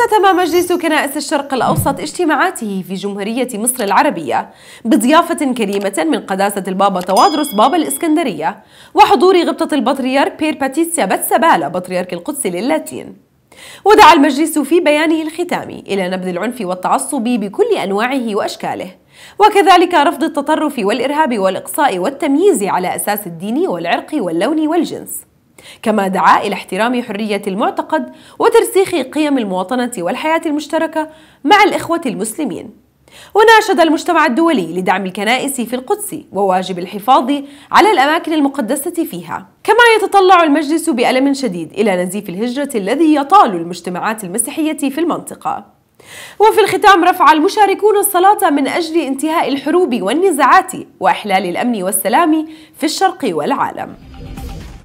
اختتم مجلس كنائس الشرق الأوسط اجتماعاته في جمهورية مصر العربية بضيافة كريمة من قداسة البابا توادرس بابا الإسكندرية وحضور غبطة البطريرك بير باتيسيا باتسابالا بطريرك القدس للاتين ودعا المجلس في بيانه الختامي إلى نبذ العنف والتعصب بكل أنواعه وأشكاله وكذلك رفض التطرف والإرهاب والإقصاء والتمييز على أساس الدين والعرق واللون والجنس كما دعا إلى احترام حرية المعتقد وترسيخ قيم المواطنة والحياة المشتركة مع الإخوة المسلمين وناشد المجتمع الدولي لدعم الكنائس في القدس وواجب الحفاظ على الأماكن المقدسة فيها كما يتطلع المجلس بألم شديد إلى نزيف الهجرة الذي يطال المجتمعات المسيحية في المنطقة وفي الختام رفع المشاركون الصلاة من أجل انتهاء الحروب والنزاعات وإحلال الأمن والسلام في الشرق والعالم